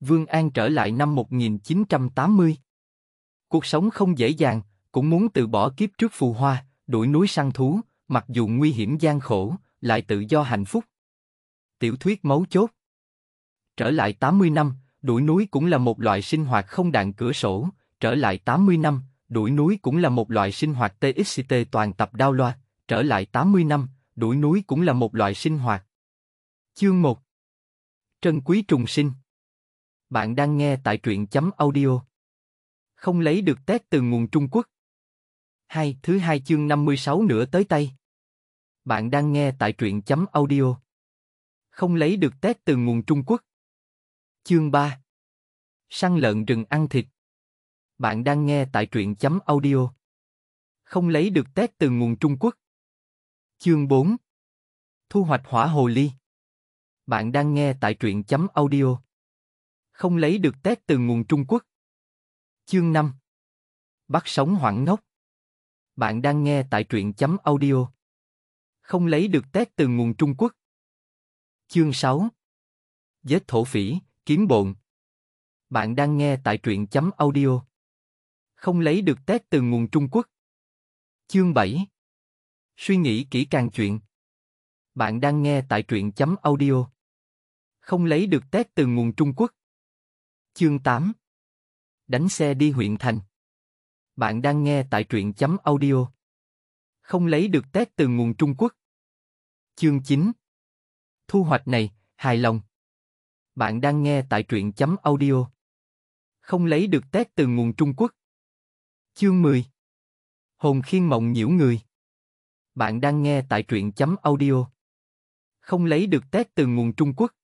Vương An trở lại năm 1980. Cuộc sống không dễ dàng, cũng muốn từ bỏ kiếp trước phù hoa, đuổi núi săn thú, mặc dù nguy hiểm gian khổ, lại tự do hạnh phúc. Tiểu thuyết mấu chốt. Trở lại 80 năm, đuổi núi cũng là một loại sinh hoạt không đạn cửa sổ, trở lại 80 năm, đuổi núi cũng là một loại sinh hoạt TXT toàn tập đao loa, trở lại 80 năm, đuổi núi cũng là một loại sinh hoạt. Chương 1 Trân quý trùng sinh bạn đang nghe tại truyện chấm audio. Không lấy được tét từ nguồn Trung Quốc. Hai, thứ hai chương 56 nữa tới tay. Bạn đang nghe tại truyện chấm audio. Không lấy được tét từ nguồn Trung Quốc. Chương 3. Săn lợn rừng ăn thịt. Bạn đang nghe tại truyện chấm audio. Không lấy được tét từ nguồn Trung Quốc. Chương 4. Thu hoạch hỏa hồ ly. Bạn đang nghe tại truyện chấm audio không lấy được tét từ nguồn Trung Quốc. Chương 5 Bắt sống hoảng ngốc Bạn đang nghe tại truyện chấm audio. Không lấy được tét từ nguồn Trung Quốc. Chương 6 Giết thổ phỉ, kiếm bồn. Bạn đang nghe tại truyện chấm audio. Không lấy được tét từ nguồn Trung Quốc. Chương 7 Suy nghĩ kỹ càng chuyện. Bạn đang nghe tại truyện chấm audio. Không lấy được tét từ nguồn Trung Quốc. Chương 8 Đánh xe đi huyện thành Bạn đang nghe tại truyện chấm audio Không lấy được test từ nguồn Trung Quốc Chương 9 Thu hoạch này, hài lòng Bạn đang nghe tại truyện chấm audio Không lấy được test từ nguồn Trung Quốc Chương 10 Hồn khiên mộng nhiễu người Bạn đang nghe tại truyện chấm audio Không lấy được test từ nguồn Trung Quốc